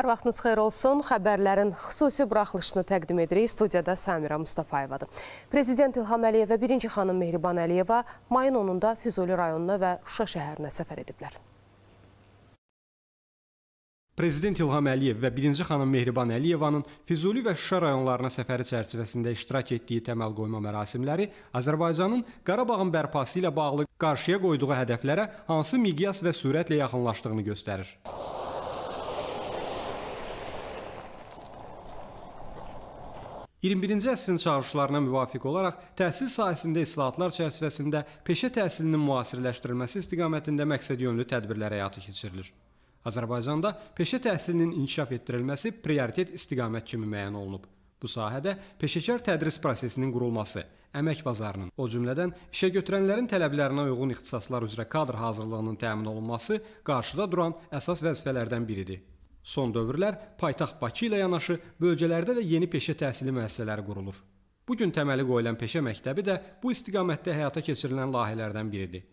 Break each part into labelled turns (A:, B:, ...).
A: Hər vaxtınız xeyr olsun. Xəbərlərin xüsusi buraxılışını təqdim edirik. Studiyada Samira Mustafayevadır. Prezident İlham Əliyevə birinci xanım Mehriban Əliyeva mayın 10-da Füzuli rayonuna və Şuşa şəhərinə səfər ediblər. Prezident İlham Əliyev və birinci xanım Mehriban Əliyevanın Füzuli və Şuşa rayonlarına səfəri çərçivəsində iştirak etdiyi təməl qoyma mərasimləri Azərbaycanın Qarabağın bərpası ilə bağlı qarşıya qoyduğu hədəflərə hansı miqyas və sürətlə yaxınlaşdığını göstərir. 21-ci əsrin çağırışlarına müvafiq olaraq təhsil sahəsində islahatlar çərçivəsində peşə təhsilinin müasirləşdirilməsi istiqamətində məqsədyönlü tədbirlər həyata keçirilir. Azərbaycanda peşə təhsilinin inkişaf etdirilməsi prioritet istiqamət kimi müəyyən olunub. Bu sahədə peşəkar tədris prosesinin qurulması, əmək bazarının, o cümlədən işə götürənlərin tələblərinə uyğun ixtisaslar üzrə kadr hazırlığının təmin olunması qarşıda duran əsas vəzifələrdən biridir. Son dövrlər paytaxt Bakı ilə yanaşı bölgələrdə də yeni peşə təhsili müəssisələri qurulur. Bu gün təməli qoyulan peşə məktəbi də bu istiqamətdə həyata keçirilən layihələrdən biridir.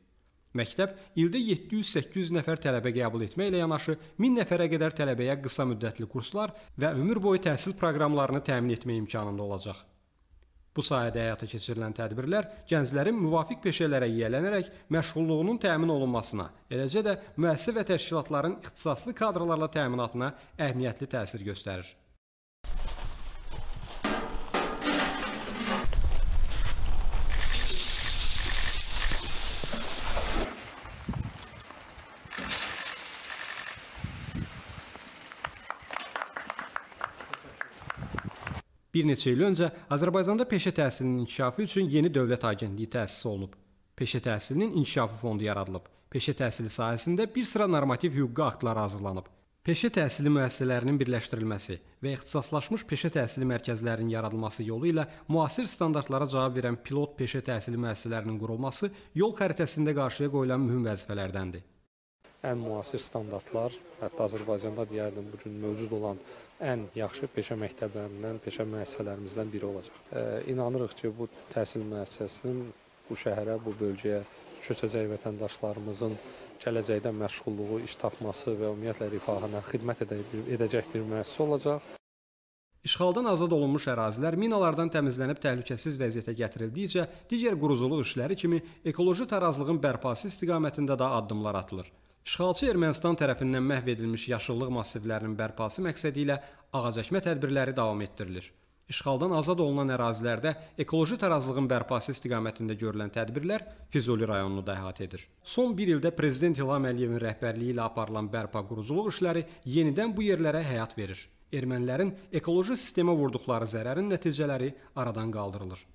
A: Məktəb ildə 700-800 nəfər tələbə qəbul etməklə yanaşı 1000 nəfərə qədər tələbəyə qısa müddətli kurslar və ömür boyu təhsil proqramlarını təmin etmək imkanında olacaq. Bu sayədə həyata keçirilən tədbirlər gənclərin müvafiq peşələrə yiyələnərək məşğulluğunun təmin olunmasına, eləcə də müəssisə və təşkilatların ixtisaslı kadrlarla təminatına əhəmiyyətli təsir göstərir. Bir neçə il öncə Azərbaycanda peşə təhsilinin inkişafı üçün yeni dövlət agentliyi təsis olunub. Peşə təhsilinin inkişafı fondu yaradılıb. Peşə təhsili sahəsində bir sıra normativ hüquqi aktlar hazırlanıb. Peşə təhsili müəssisələrinin birləşdirilməsi və ixtisaslaşmış peşə təhsili mərkəzlərinin yaradılması yolu ilə müasir standartlara cavab verən pilot peşə təhsili müəssisələrinin qurulması yol xəritəsində qarşıya qoyulan mühüm vəzifələrdəndir ən müasir standartlar, hətta Azərbaycanda deyərdim bu gün mövcud olan ən yaxşı peşə məktəblərindən, peşə müəssisələrimizdən biri olacaq. E, inanırıq ki, bu təhsil müəssisəsinin bu şəhərə, bu bölgəyə köçəcək vətəndaşlarımızın gələcəkdə məşğulluğu, iş tapması və ümumiyyətlə rifahına xidmət edəcək bir müəssisə olacaq. İşğaldan azad olunmuş ərazilər minalardan təmizlənib təhlükəsiz vəziyyətə gətirildikcə digər quruculuq işləri kimi ekoloji tarazlığın bərpası istiqamətində də addımlar atılır. İşğalçı Ermənistan tərəfindən məhv edilmiş yaşıllıq massivlərinin bərpası məqsədi ilə ağacəkmə tədbirləri davam etdirilir. İşğaldan azad olunan ərazilərdə ekoloji tarazlığın bərpası istiqamətində görülən tədbirlər Füzuli rayonunu da əhatə edir. Son 1 ildə prezident İlham Əliyevin rəhbərliyi ilə aparılan bərpa quruculuq işləri yenidən bu yerlərə həyat verir. Ermənilərin ekoloji sistemə vurduqları zərərin nəticələri aradan qaldırılır.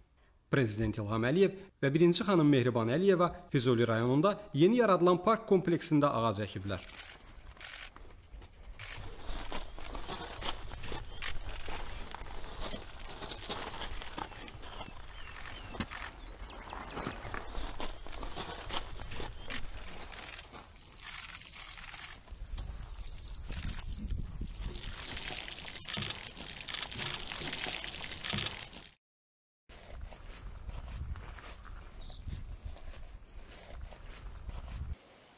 A: Prezident İlham Əliyev və birinci xanım Mehriban Əliyeva Füzuli rayonunda yeni yaradılan park kompleksində ağac əkiblər.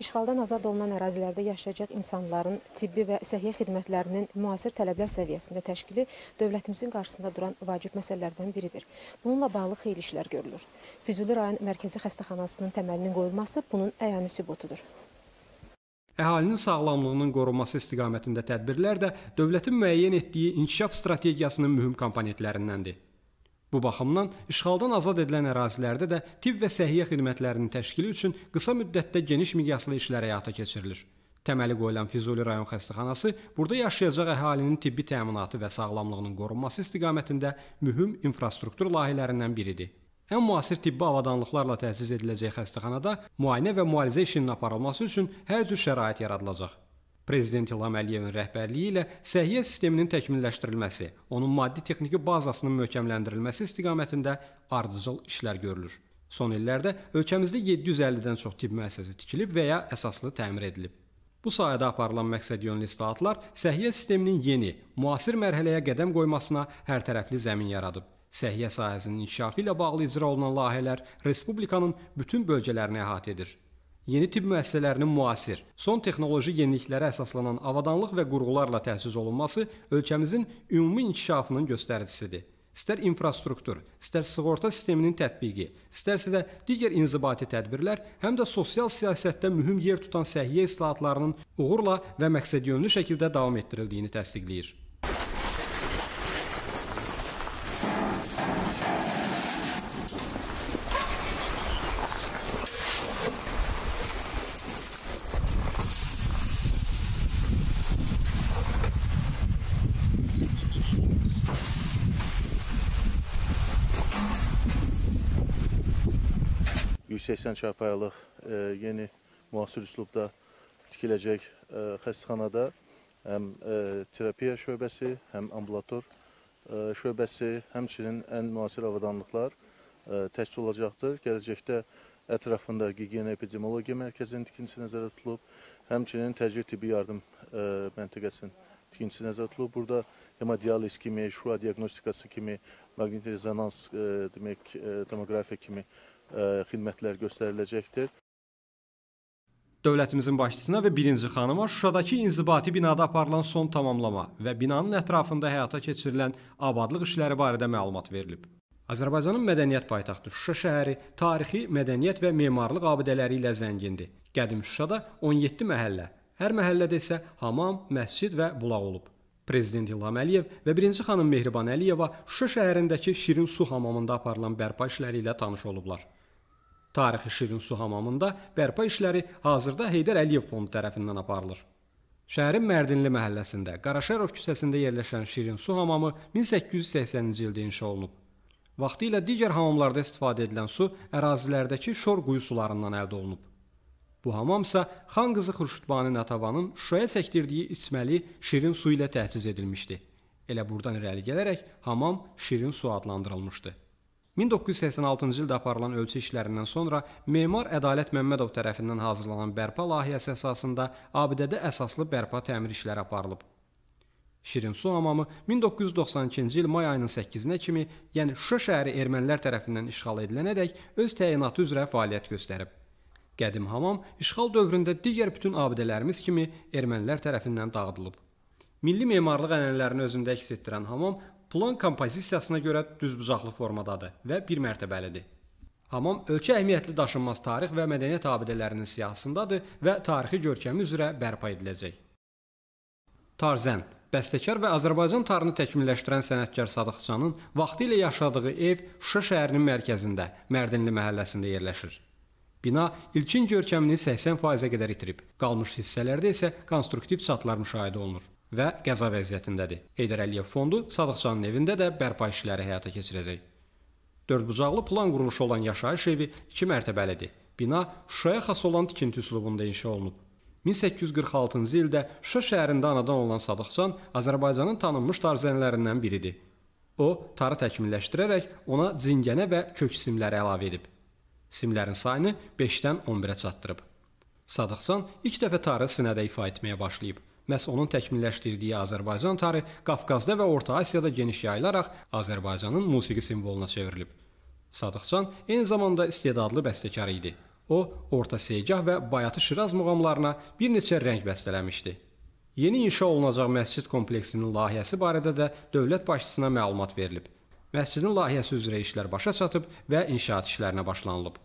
B: işğaldan azad olunan ərazilərdə yaşayacaq insanların
A: tibbi və səhiyyə xidmətlərinin müasir tələblər səviyyəsində təşkili dövlətimizin qarşısında duran vacib məsələlərdən biridir. Bununla bağlı xeyli işlər görülür. Füzuli rayon mərkəzi xəstəxanasının təməlinin qoyulması bunun əyani sübutudur. Əhalinin sağlamlığının qorunması istiqamətində tədbirlər də dövlətin müəyyən etdiyi inkişaf strategiyasının mühüm komponentlərindəndir. Bu baxımdan işğaldan azad edilən ərazilərdə də tibb və səhiyyə xidmətlərinin təşkili üçün qısa müddətdə geniş miqyaslı işlər həyata keçirilir. Təməli qoyulan Füzuli rayon xəstəxanası burada yaşayacaq əhalinin tibbi təminatı və sağlamlığının qorunması istiqamətində mühüm infrastruktur layihələrindən biridir. Ən müasir tibbi avadanlıqlarla təchiz ediləcək xəstəxanada müayinə və müalicə işinin aparılması üçün hər cür şərait yaradılacaq. Prezident İlham Əliyevin rəhbərliyi ilə səhiyyə sisteminin təkmilləşdirilməsi, onun maddi-texniki bazasının möhkəmləndirilməsi istiqamətində ardıcıl işlər görülür. Son illərdə ölkəmizdə 750-dən çox tibb müəssisəsi tikilib və ya əsaslı təmir edilib. Bu sahədə aparılan məqsədyönlü islahatlar səhiyyə sisteminin yeni, müasir mərhələyə qədəm qoymasına hərtərəfli zəmin yaradıb. Səhiyyə sahəsinin inkişafı ilə bağlı icra olunan layihələr respublikanın bütün bölgələrini əhatə edir. Yeni tibb müəssisələrinin müasir, son texnoloji yeniliklərə əsaslanan avadanlıq və qurğularla təchiz olunması ölkəmizin ümumi inkişafının göstəricisidir. İstər infrastruktur, istər sığorta sisteminin tətbiqi, istərsə də digər inzibati tədbirlər, həm də sosial siyasətdə mühüm yer tutan səhiyyə islahatlarının uğurla və məqsədyönlü şəkildə davam etdirildiyini təsdiqləyir.
B: 80 çarpayılıq e, yeni müasir üslubda tikiləcək e, xəstəxanada həm e, terapiya şöbəsi, həm ambulator şöbəsi, həmçinin ən müasir avadanlıqlar təkcə olacaqdır. Gələcəkdə ətrafında gigiyena epidemiologiya mərkəzinin tikintisi nəzərdə tutulub, həmçinin təcrid tibbi yardım məntəqəsinin tikintisi nəzərdə tutulub. Burada hemodializ kimi, şura diagnostikası kimi, maqnit rezonans demək, tomografiya kimi E, xidmətlər göstəriləcəkdir.
A: Dövlətimizin başçısına və birinci xanıma Şuşadakı inzibati binada aparılan son tamamlama və binanın ətrafında həyata keçirilən abadlıq işləri barədə məlumat verilib. Azərbaycanın mədəniyyət paytaxtı Şuşa şəhəri tarixi, mədəniyyət və memarlıq abidələri ilə zəngindir. Qədim Şuşada 17 məhəllə, hər məhəllədə isə hamam, məscid və bulaq olub. Prezident İlham Əliyev və birinci xanım Mehriban Əliyeva Şuşa şəhərindəki Şirin su hamamında aparılan bərpa işləri ilə tanış olublar tarixi Şirin su hamamında bərpa işləri hazırda Heydər Əliyev fondu tərəfindən aparılır. Şəhərin Mərdinli məhəlləsində Qaraşarov küçəsində yerləşən Şirin su hamamı 1880-ci ildə inşa olunub. Vaxtı ilə digər hamamlarda istifadə edilən su ərazilərdəki şor quyu sularından əldə olunub. Bu hamam isə Xan qızı Xurşudbani Natavanın Şuşaya çəkdirdiyi içməli şirin su ilə təchiz edilmişdi. Elə buradan irəli gələrək hamam şirin su adlandırılmışdı. 1986-cı ildə aparılan ölçü işlərindən sonra memar Ədalət Məmmədov tərəfindən hazırlanan bərpa layihəsi əsasında abidədə əsaslı bərpa təmir işləri aparılıb. Şirinsu hamamı 1992-ci il may ayının 8-nə kimi, yəni Şuşa şəhəri ermənilər tərəfindən işğal edilənədək öz təyinatı üzrə fəaliyyət göstərib. Qədim hamam işğal dövründə digər bütün abidələrimiz kimi ermənilər tərəfindən dağıdılıb. Milli memarlıq ənənələrini özündə əks etdirən hamam Plan kompozisiyasına görə düzbucaqlı formadadır və bir mərtəbəlidir. Hamam ölkə əhəmiyyətli daşınmaz tarix və mədəniyyət abidələrinin siyahısındadır və tarixi görkəmi üzrə bərpa ediləcək. Tarzən Bəstəkar və Azərbaycan tarını təkmilləşdirən sənətkar Sadıqcanın vaxtı ilə yaşadığı ev Şuşa şəhərinin mərkəzində, Mərdinli məhəlləsində yerləşir. Bina ilkin görkəmini 80%-ə qədər itirib, qalmış hissələrdə isə konstruktiv çatlar müşahidə olunur və qəza vəziyyətindədir. Heydər Əliyev fondu Sadıqcanın evində də bərpa işləri həyata keçirəcək. Dördbucaqlı plan quruluşu olan yaşayış evi 2 mərtəbəlidir. Bina Şuşaya xas olan tikinti üslubunda inşa olunub. 1846-cı ildə Şuşa şəhərində anadan olan Sadıqcan Azərbaycanın tanınmış tarzənlərindən biridir. O, tarı təkmilləşdirərək ona cingənə və kök simləri əlavə edib. Simlərin sayını 5-dən 11-ə çatdırıb. Sadıqcan ilk dəfə tarı sinədə ifa etməyə başlayıb. Məhz onun təkmilləşdirdiyi Azərbaycan tarı Qafqazda və Orta Asiyada geniş yayılaraq Azərbaycanın musiqi simvoluna çevrilib. Sadıqcan eyni zamanda istedadlı bəstəkar idi. O, Orta Seygah və Bayatı Şiraz muğamlarına bir neçə rəng bəstələmişdi. Yeni inşa olunacaq məscid kompleksinin layihəsi barədə də dövlət başçısına məlumat verilib. Məscidin layihəsi üzrə işlər başa çatıb və inşaat işlərinə başlanılıb.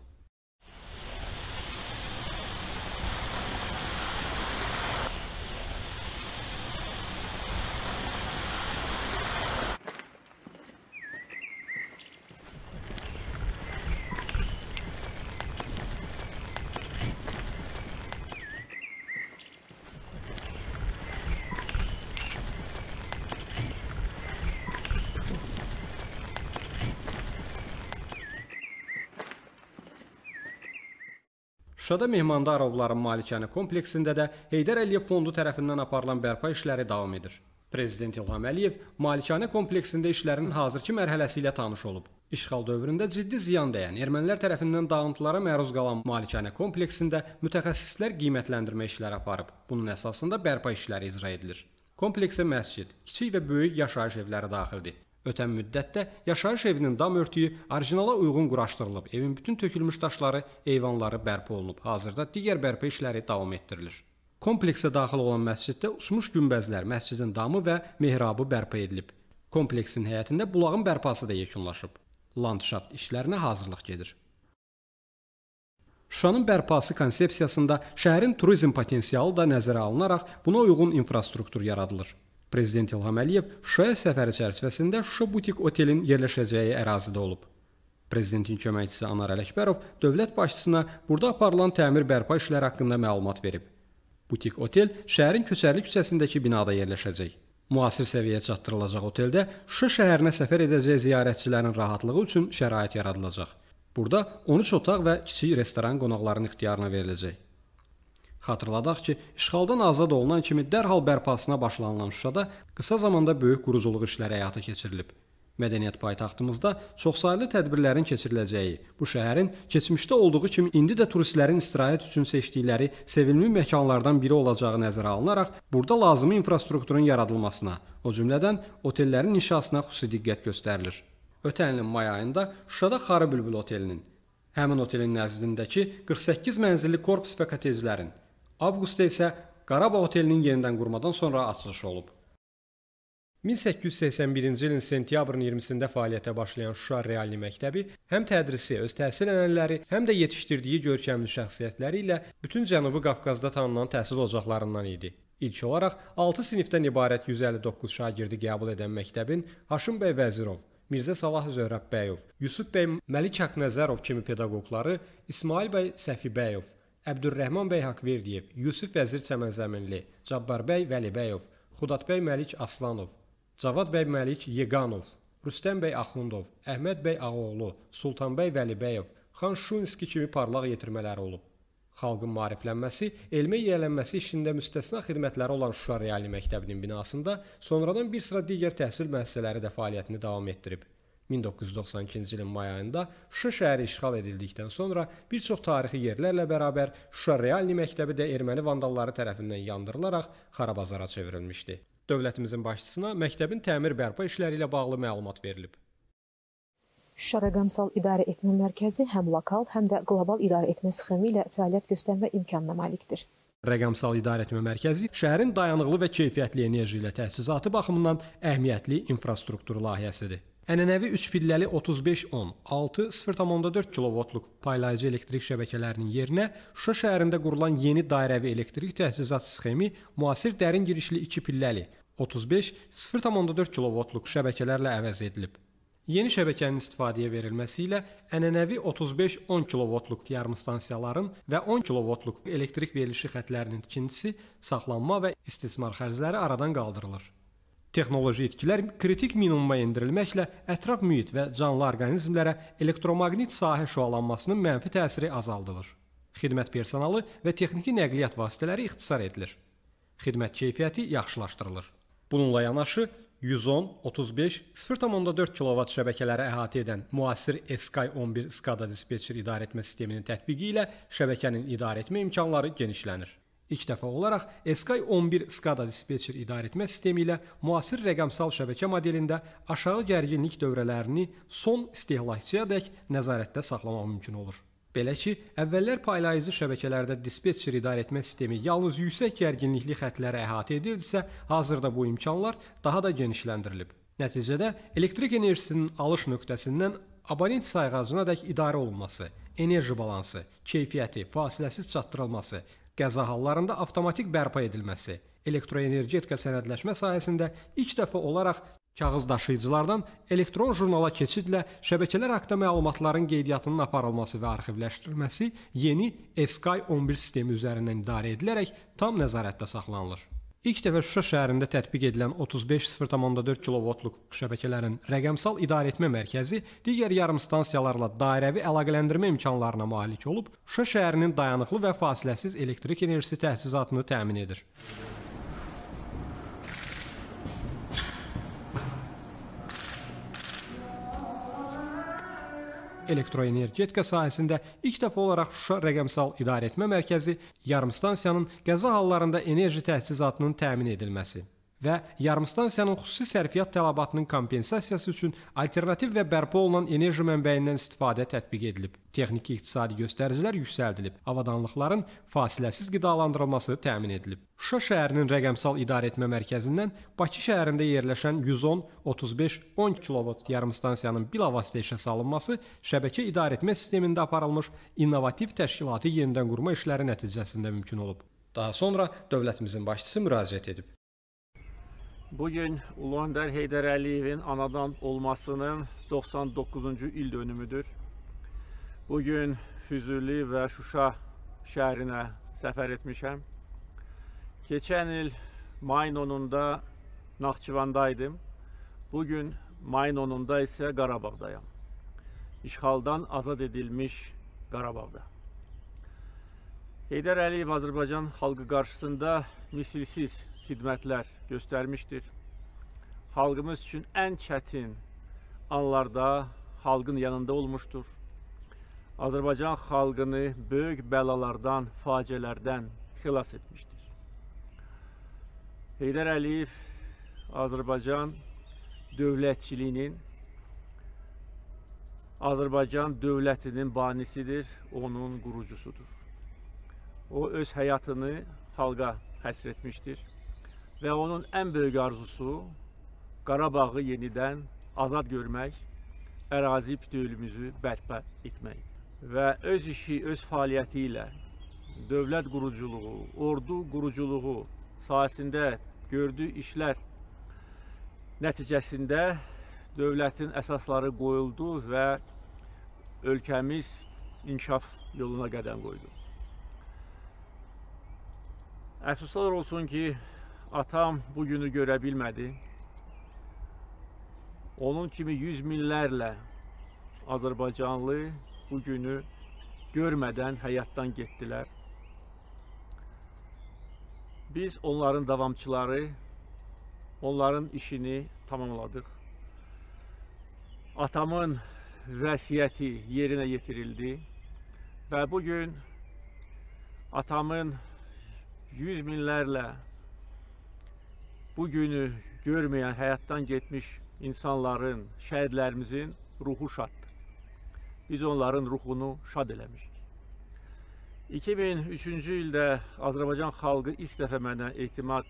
A: Şuşada Mehmandarovların malikanə kompleksində də Heydər Əliyev fondu tərəfindən aparılan bərpa işləri davam edir. Prezident İlham Əliyev malikanə kompleksində işlərin hazırki mərhələsi ilə tanış olub. İşğal dövründə ciddi ziyan dəyən ermənilər tərəfindən dağıntılara məruz qalan malikanə kompleksində mütəxəssislər qiymətləndirmə işləri aparıb. Bunun əsasında bərpa işləri icra edilir. Kompleksə məscid, kiçik və böyük yaşayış evləri daxildir. Ötən müddətdə yaşayış evinin dam örtüyü orijinala uyğun quraşdırılıb. Evin bütün tökülmüş daşları, eyvanları bərpa olunub. Hazırda digər bərpa işləri davam etdirilir. Kompleksə daxil olan məsciddə usmuş günbəzlər, məscidin damı və mehrabı bərpa edilib. Kompleksin həyətində bulağın bərpası da yekunlaşıb. Landşaft işlərinə hazırlıq gedir. Şuşanın bərpası konsepsiyasında şəhərin turizm potensialı da nəzərə alınaraq buna uyğun infrastruktur yaradılır. Prezident İlham Əliyev Şuşaya səfəri çərçivəsində Şuşa butik otelin yerləşəcəyi ərazidə olub. Prezidentin köməkçisi Anar Ələkbərov dövlət başçısına burada aparılan təmir bərpa işləri haqqında məlumat verib. Butik otel şəhərin Köçərli küçəsindəki binada yerləşəcək. Müasir səviyyəyə çatdırılacaq oteldə Şuşa şəhərinə səfər edəcək ziyarətçilərin rahatlığı üçün şərait yaradılacaq. Burada 13 otaq və kiçik restoran qonaqların ixtiyarına veriləcək. Xatırladaq ki, işğaldan azad olunan kimi dərhal bərpasına başlanılan Şuşada qısa zamanda böyük quruculuq işləri həyata keçirilib. Mədəniyyət paytaxtımızda çoxsaylı tədbirlərin keçiriləcəyi, bu şəhərin keçmişdə olduğu kimi indi də turistlərin istirahət üçün seçdikləri sevimli məkanlardan biri olacağı nəzərə alınaraq, burada lazımi infrastrukturun yaradılmasına, o cümlədən otellərin inşasına xüsusi diqqət göstərilir. Ötən ilin may ayında Şuşada Xarı Bülbül otelinin, həmin otelin nəzdindəki 48 mənzilli korpus və kotejlərin Avqustda isə Qarabağ otelinin yenidən qurmadan sonra açılışı olub. 1881-ci ilin sentyabrın 20-sində fəaliyyətə başlayan Şuşa Realni Məktəbi həm tədrisi, öz təhsil ənənələri, həm də yetişdirdiyi görkəmli şəxsiyyətləri ilə bütün Cənubi Qafqazda tanınan təhsil ocaqlarından idi. İlk olaraq 6 sinifdən ibarət 159 şagirdi qəbul edən məktəbin Haşim bəy Vəzirov, Mirzə Salah Zöhrəbbəyov, Yusuf bəy Məlik Haqnəzərov kimi pedaqoqları, İsmail bəy Səfibəyov, Əbdürrəhman bəy Haqverdiyev, Yusif Vəzir Çəmənzəminli, Cabbar bəy Vəlibəyov, Xudad bəy Məlik Aslanov, Cavad bəy Məlik Yeganov, Rüstəm bəy Axundov, Əhməd bəy Ağoğlu, Sultan bəy Vəlibəyov, Xan Şunski kimi parlaq yetirmələri olub. Xalqın maariflənməsi, elmə yiyələnməsi işində müstəsna xidmətləri olan Şuşa Realni Məktəbinin binasında sonradan bir sıra digər təhsil müəssisələri də fəaliyyətini davam etdirib. 1992-ci ilin may ayında Şuşa şəhəri işğal edildikdən sonra bir çox tarixi yerlərlə bərabər Şuşa Realni məktəbi də erməni vandalları tərəfindən yandırılaraq xarabazara çevrilmişdi. Dövlətimizin başçısına məktəbin təmir bərpa işləri ilə bağlı məlumat verilib.
B: Şuşa Rəqəmsal İdarə Etmə Mərkəzi həm lokal, həm də qlobal idarə etmə sxemi ilə fəaliyyət göstərmə imkanına malikdir.
A: Rəqəmsal İdarə Etmə Mərkəzi şəhərin dayanıqlı və keyfiyyətli enerji ilə təchizatı baxımından əhəmiyyətli infrastruktur layihəsidir. Ənənəvi 3 pilləli 3510 6.4 kilovatluq paylayıcı elektrik şəbəkələrinin yerinə Şuşa şəhərində qurulan yeni dairəvi elektrik təchizat sxemi müasir dərin girişli 2 pilləli 35.4 kilovatluq şəbəkələrlə əvəz edilib. Yeni şəbəkənin istifadəyə verilməsi ilə ənənəvi 35-10 kilovatluq yarımstansiyaların və 10 kilovatluq elektrik verilişi xətlərinin tikintisi, saxlanma və istismar xərcləri aradan qaldırılır. Texnoloji itkilər kritik minimuma endirilməklə ətraf mühit və canlı orqanizmlərə elektromaqnit sahə şüalanmasının mənfi təsiri azaldılır. Xidmət personalı və texniki nəqliyyat vasitələri ixtisar edilir. Xidmət keyfiyyəti yaxşılaşdırılır. Bununla yanaşı 110, 35, 0.4 kilovat şəbəkələri əhatə edən müasir Sky 11 SCADA dispetçer idarəetmə sisteminin tətbiqi ilə şəbəkənin idarəetmə imkanları genişlənir. İlk dəfə olaraq Sky 11 SCADA dispetçer idarəetmə sistemi ilə müasir rəqəmsal şəbəkə modelində aşağı gərginlik dövrələrini son istehlakçıyadək nəzarətdə saxlamaq mümkün olur. Belə ki, əvvəllər paylayıcı şəbəkələrdə dispetçer idarəetmə sistemi yalnız yüksək gərginlikli xətləri əhatə edirdisə, hazırda bu imkanlar daha da genişləndirilib. Nəticədə elektrik enerjisinin alış nöqtəsindən abonent sayğacına dək idarə olunması, enerji balansı, keyfiyyəti fasiləsiz çatdırılması qəza hallarında avtomatik bərpa edilməsi, elektroenergetika sənədləşmə sahəsində ilk dəfə olaraq kağız daşıyıcılardan elektron jurnala keçidlə şəbəkələr haqqında məlumatların qeydiyyatının aparılması və arxivləşdirilməsi yeni SKY 11 sistemi üzərindən idarə edilərək tam nəzarətdə saxlanılır. İlk dəfə Şuşa şəhərində tətbiq edilən 35.4 kilovoltluq şəbəkələrin rəqəmsal idarəetmə mərkəzi digər yarımstansiyalarla dairəvi əlaqələndirmə imkanlarına malik olub, Şuşa şəhərinin dayanıqlı və fasiləsiz elektrik enerjisi təchizatını təmin edir. elektroenergetika sahəsində ilk dəfə olaraq Şuşa rəqəmsal idarəetmə mərkəzi yarımstansiyanın qəza hallarında enerji təchizatının təmin edilməsi və yarımstansiyanın xüsusi sərfiyyat tələbatının kompensasiyası üçün alternativ və bərpa olunan enerji mənbəyindən istifadə tətbiq edilib. Texniki iqtisadi göstəricilər yüksəldilib. Avadanlıqların fasiləsiz qidalandırılması təmin edilib. Şuşa şəhərinin rəqəmsal idarəetmə mərkəzindən Bakı şəhərində yerləşən 110, 35, 10 kilovot yarımstansiyanın bilavasitə işə salınması şəbəkə idarəetmə sistemində aparılmış innovativ təşkilatı yenidən qurma işləri nəticəsində mümkün olub. Daha sonra dövlətimizin başçısı müraciət edib.
B: Bugün Ulu Öndər Heydər Əliyevin anadan olmasının 99-cu il dönümüdür. Bugün Füzuli və Şuşa şəhərinə səfər etmişəm. Keçən il mayın 10-unda Naxçıvandaydım. Bugün mayın 10-unda isə Qarabağdayam. İşğaldan azad edilmiş Qarabağda. Heydər Əliyev Azərbaycan xalqı qarşısında misilsiz xidmətlər göstərmişdir. Xalqımız üçün ən çətin anlarda xalqın yanında olmuşdur. Azərbaycan xalqını böyük bəlalardan, faciələrdən xilas etmişdir. Heydər Əliyev Azərbaycan dövlətçiliyinin Azərbaycan dövlətinin banisidir, onun qurucusudur. O öz həyatını xalqa həsr etmişdir və onun ən böyük arzusu Qarabağı yenidən azad görmək, ərazi bütövlüyümüzü bərpa etmək və öz işi, öz fəaliyyəti ilə dövlət quruculuğu, ordu quruculuğu sahəsində gördüyü işlər nəticəsində dövlətin əsasları qoyuldu və ölkəmiz inkişaf yoluna qədəm qoydu. Əfsuslar olsun ki, Atam bu günü görə bilmədi. Onun kimi yüz minlərlə Azərbaycanlı bu günü görmədən həyatdan getdilər. Biz onların davamçıları, onların işini tamamladıq. Atamın vəsiyyəti yerinə yetirildi və bugün atamın yüz minlərlə bu günü görməyən, həyatdan getmiş insanların, şəhidlərimizin ruhu şaddır. Biz onların ruhunu şad eləmişik. 2003-cü ildə Azərbaycan xalqı ilk dəfə mənə ehtimad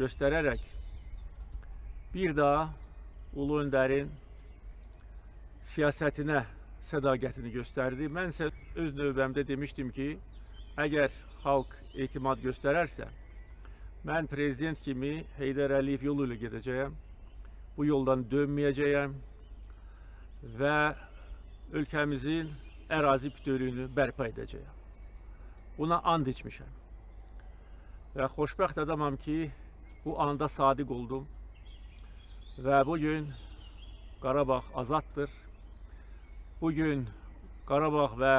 B: göstərərək bir daha Ulu Öndərin siyasətinə sədaqətini göstərdi. Mən isə öz növbəmdə demişdim ki, əgər xalq etimad göstərərsə, Mən prezident kimi Heydər Əliyev yolu ilə gedəcəyəm. Bu yoldan dönməyəcəyəm və ölkəmizin ərazi bütövlüyünü bərpa edəcəyəm. Buna and içmişəm. Və xoşbəxt adamam ki, bu anda sadiq oldum. Və bu gün Qarabağ azaddır. Bu gün Qarabağ və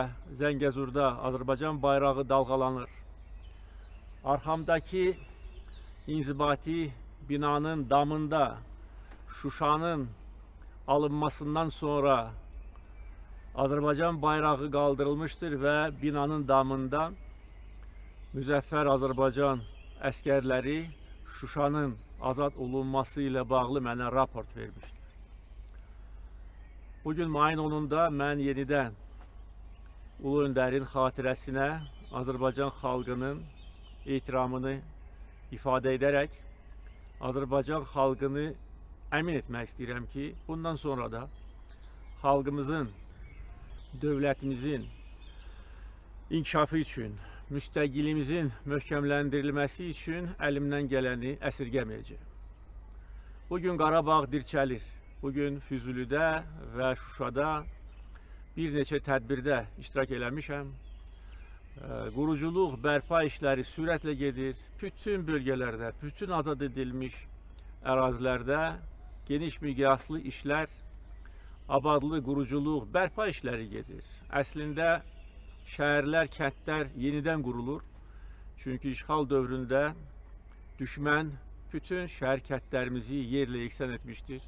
B: Zəngəzurda Azərbaycan bayrağı dalğalanır. Arxamdakı inzibati binanın damında Şuşanın alınmasından sonra Azərbaycan bayrağı qaldırılmışdır və binanın damında müzəffər Azərbaycan əskərləri Şuşanın azad olunması ilə bağlı mənə raport vermişdir. Bugün mayın 10-da mən yenidən Ulu Öndərin xatirəsinə Azərbaycan xalqının ehtiramını ifadə edərək Azərbaycan xalqını əmin etmək istəyirəm ki, bundan sonra da xalqımızın, dövlətimizin inkişafı üçün, müstəqilimizin möhkəmləndirilməsi üçün əlimdən gələni əsirgəməyəcəm. Bugün Qarabağ dirçəlir. Bugün Füzülüdə və Şuşada bir neçə tədbirdə iştirak eləmişəm quruculuq bərpa işləri sürətlə gedir. Bütün bölgələrdə, bütün azad edilmiş ərazilərdə geniş miqyaslı işlər, abadlı quruculuq bərpa işləri gedir. Əslində şəhərlər, kəndlər yenidən qurulur. Çünki işğal dövründə düşmən bütün şəhər kəndlərimizi yerlə yeksan etmişdir.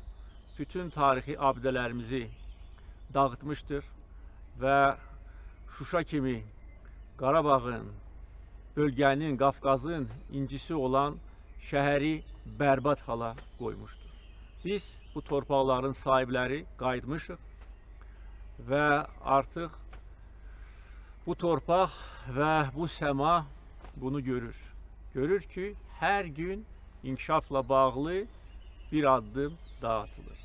B: Bütün tarixi abidələrimizi dağıtmışdır və Şuşa kimi Qarabağın, bölgənin, Qafqazın incisi olan şəhəri bərbad hala qoymuşdur. Biz bu torpaqların sahibləri qayıtmışıq və artıq bu torpaq və bu səma bunu görür. Görür ki, hər gün inkişafla bağlı bir addım daha atılır.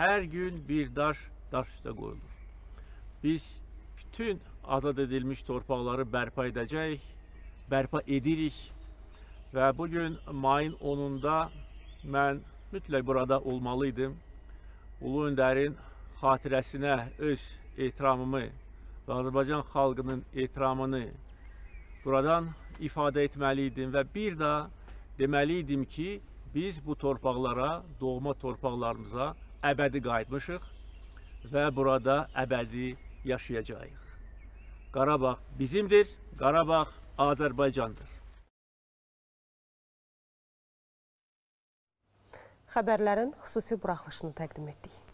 B: Hər gün bir daş daş üstə qoyulur. Biz bütün azad edilmiş torpaqları bərpa edəcək, bərpa edirik və bu gün mayın 10-da mən mütləq burada olmalı idim. Ulu öndərin xatirəsinə öz ehtiramımı və Azərbaycan xalqının ehtiramını buradan ifadə etməli idim və bir də deməli idim ki, biz bu torpaqlara, doğma torpaqlarımıza əbədi qayıtmışıq və burada əbədi yaşayacağıq. Qarabağ bizimdir, Qarabağ Azərbaycandır.
A: Xəbərlərin xüsusi buraxılışını təqdim etdik.